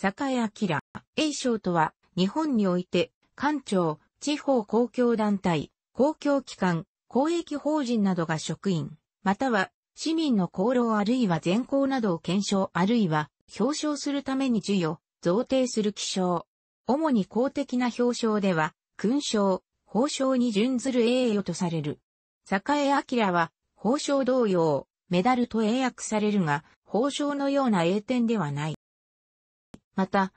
坂江明、栄章とは、日本において、官庁、地方公共団体、公共機関、公益法人などが職員、または、市民の功労あるいは善行などを検証あるいは表彰するために授与、贈呈する記章。主に公的な表彰では、勲章、褒章に準ずる栄誉とされる。栄明は、褒章同様、メダルと英訳されるが、褒章のような栄典ではない。また、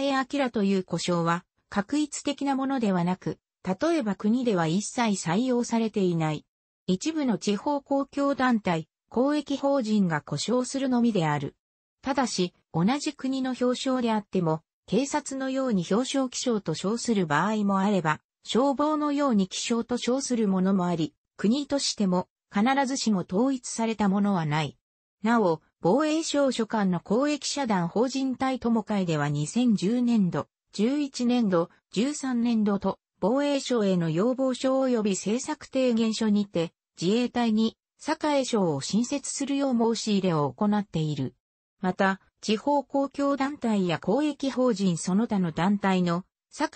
栄明という呼称は、確一的なものではなく、例えば国では一切採用されていない。一部の地方公共団体、公益法人が呼称するのみである。ただし、同じ国の表彰であっても、警察のように表彰気象と称する場合もあれば、消防のように気象と称するものもあり、国としても必ずしも統一されたものはない。なお、防衛省所管の公益社団法人体友会では2010年度、11年度、13年度と、防衛省への要望書及び政策提言書にて、自衛隊に、栄省を新設するよう申し入れを行っている。また、地方公共団体や公益法人その他の団体の、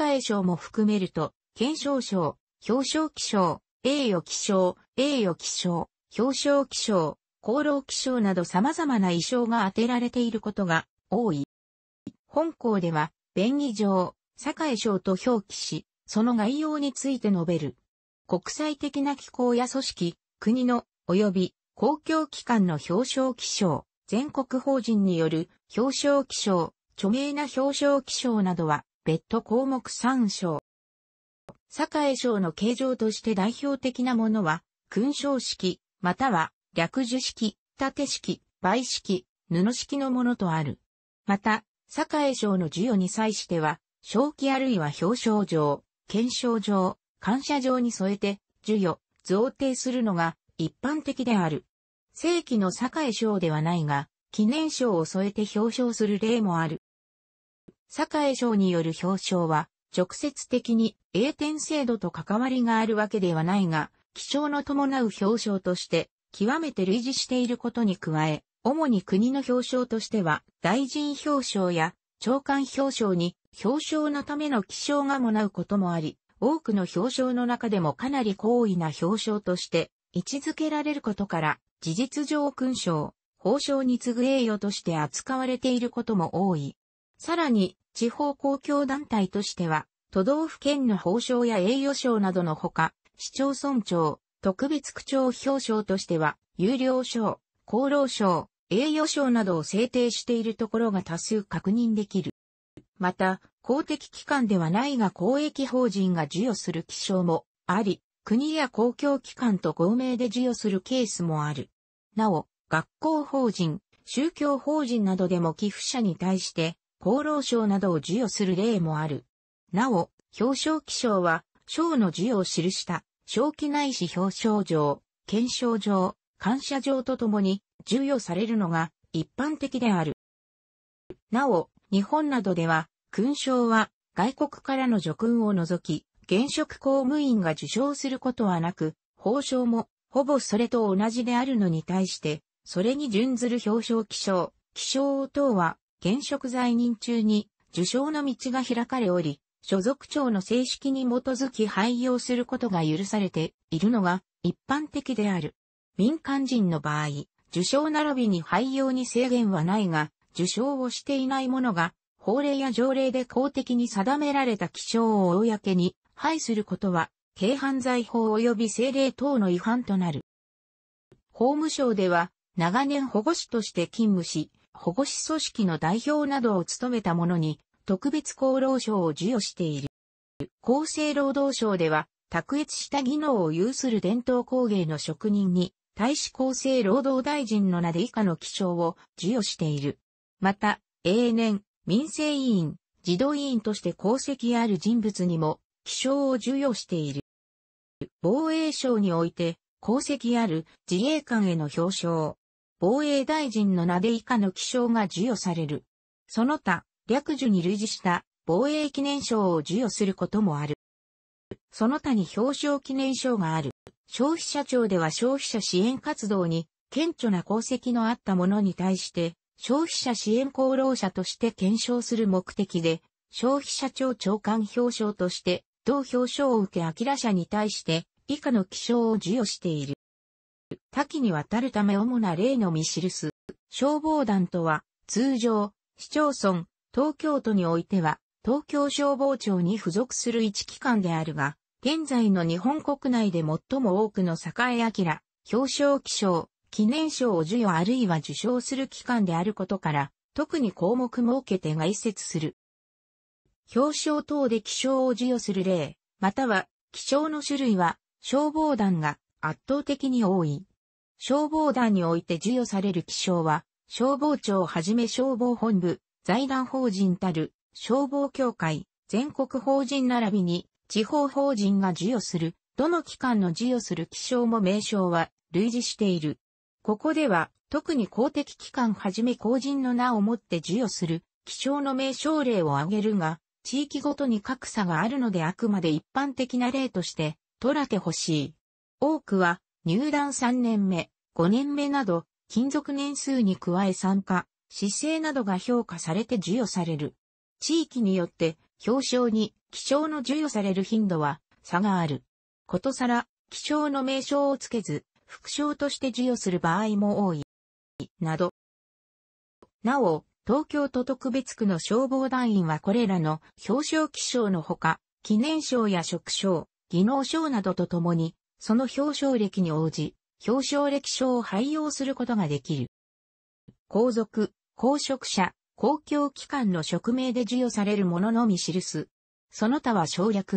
栄省も含めると、検証賞、表彰記章、栄誉記章、栄誉記章、表彰記章、功労記章など様々な衣装が当てられていることが多い。本校では、便宜上、堺章と表記し、その概要について述べる。国際的な機構や組織、国の、及び公共機関の表彰記章、全国法人による表彰記章、著名な表彰記章などは、別途項目参照。栄賞の形状として代表的なものは、勲章式、または略樹式、縦式、倍式、布式のものとある。また、栄賞の授与に際しては、正規あるいは表彰状、検証状、感謝状に添えて、授与、贈呈するのが一般的である。正規の栄賞ではないが、記念賞を添えて表彰する例もある。栄賞による表彰は、直接的に栄転制度と関わりがあるわけではないが、気象の伴う表彰として極めて類似していることに加え、主に国の表彰としては、大臣表彰や長官表彰に表彰のための気象がもなうこともあり、多くの表彰の中でもかなり高位な表彰として位置づけられることから、事実上勲章、褒章に次ぐ栄誉として扱われていることも多い。さらに、地方公共団体としては、都道府県の褒章や栄誉賞などのほか、市町村長、特別区長表彰としては、有料賞、功労賞、栄誉賞などを制定しているところが多数確認できる。また、公的機関ではないが公益法人が授与する記章もあり、国や公共機関と合名で授与するケースもある。なお、学校法人、宗教法人などでも寄付者に対して、厚労省などを授与する例もある。なお、表彰記章は、賞の授与を記した正気ないし表彰状、検証状、感謝状とともに授与されるのが一般的である。なお、日本などでは、勲章は外国からの叙勲を除き、現職公務員が受章することはなく、褒章もほぼそれと同じであるのに対して、それに準ずる表彰記章、記章等は現職在任中に受賞の道が開かれおり、所属庁の正式に基づき廃用することが許されているのが一般的である。民間人の場合、受賞並びに廃用に制限はないが、受賞をしていない者が、法令や条例で公的に定められた基象を公に廃することは、軽犯罪法及び政令等の違反となる。法務省では、長年保護士として勤務し、保護士組織の代表などを務めた者に、特別功労賞を授与している。厚生労働省では、卓越した技能を有する伝統工芸の職人に、大使厚生労働大臣の名で以下の記章を授与している。また、永年、民生委員、児童委員として功績ある人物にも、記章を授与している。防衛省において、功績ある自衛官への表彰。防衛大臣の名で以下の記章が授与される。その他、略樹に類似した防衛記念賞を授与することもある。その他に表彰記念賞がある。消費者庁では消費者支援活動に顕著な功績のあったものに対して、消費者支援功労者として検証する目的で、消費者庁長官表彰として、同表彰を受け明らラに対して以下の記章を授与している。多岐にわたるため主な例のみ記す。消防団とは、通常、市町村、東京都においては、東京消防庁に付属する一機関であるが、現在の日本国内で最も多くの栄明、表彰記章、記念賞を授与あるいは受賞する機関であることから、特に項目設けて外説する。表彰等で記章を授与する例、または、記章の種類は、消防団が圧倒的に多い。消防団において授与される記章は、消防庁をはじめ消防本部、財団法人たる消防協会、全国法人並びに地方法人が授与する、どの機関の授与する気象も名称は類似している。ここでは、特に公的機関はじめ公人の名をもって授与する、気象の名称例を挙げるが、地域ごとに格差があるのであくまで一般的な例として、取らてほしい。多くは、入団3年目、5年目など、勤続年数に加え参加、姿勢などが評価されて授与される。地域によって表彰に気象の授与される頻度は差がある。ことさら、気象の名称をつけず、副賞として授与する場合も多い。など。なお、東京都特別区の消防団員はこれらの表彰気象のほか、記念賞や職賞、技能賞などとともに、その表彰歴に応じ、表彰歴賞を廃用することができる。皇族、公職者、公共機関の職名で授与されるもののみ記す。その他は省略。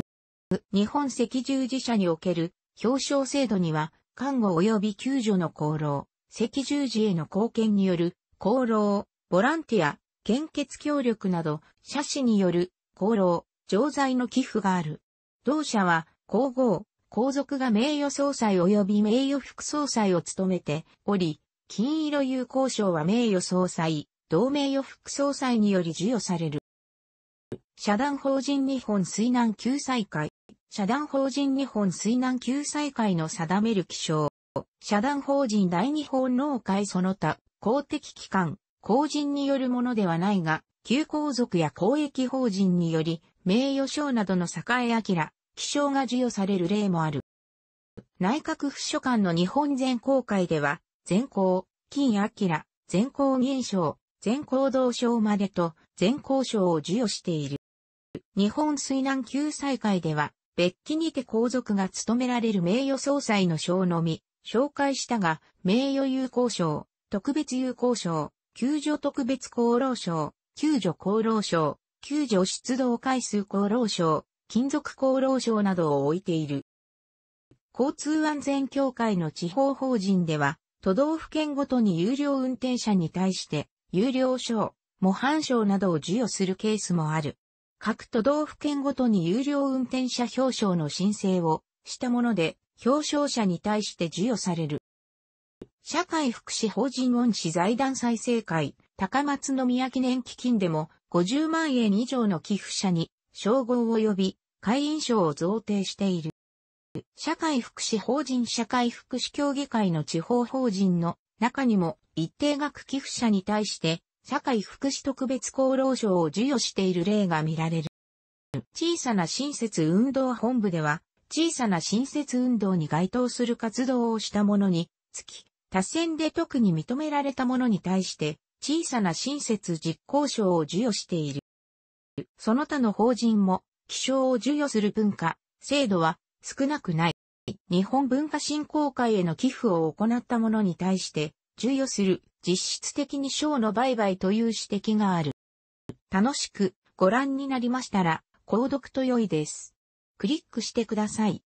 日本赤十字社における表彰制度には、看護及び救助の功労、赤十字への貢献による功労、ボランティア、献血協力など、社史による功労、常在の寄付がある。同社は、皇后、皇族が名誉総裁及び名誉副総裁を務めており、金色友好賞は名誉総裁、同名予副総裁により授与される。社団法人日本水難救済会。社団法人日本水難救済会の定める記章。社団法人大日本農会その他、公的機関、公人によるものではないが、旧皇族や公益法人により、名誉賞などの栄明、記章が授与される例もある。内閣府書館の日本全公会では、全公、金明、全公銀賞、全行動賞までと全行賞を授与している。日本水難救済会では、別記にて皇族が務められる名誉総裁の賞のみ、紹介したが、名誉有効賞、特別有効賞、救助特別功労賞、救助功労賞、救助出動回数功労賞、金属功労賞などを置いている。交通安全協会の地方法人では、都道府県ごとに有料運転者に対して、有料証、模範証などを授与するケースもある。各都道府県ごとに有料運転者表彰の申請をしたもので、表彰者に対して授与される。社会福祉法人恩師財団再生会、高松宮記念基金でも50万円以上の寄付者に称号を呼び、会員賞を贈呈している。社会福祉法人社会福祉協議会の地方法人の中にも一定額寄付者に対して社会福祉特別功労賞を授与している例が見られる。小さな親切運動本部では、小さな親切運動に該当する活動をした者につき、他選で特に認められた者に対して、小さな親切実行賞を授与している。その他の法人も、気象を授与する文化、制度は少なくない。日本文化振興会への寄付を行った者に対して、授与する実質的に賞の売買という指摘がある。楽しくご覧になりましたら、購読と良いです。クリックしてください。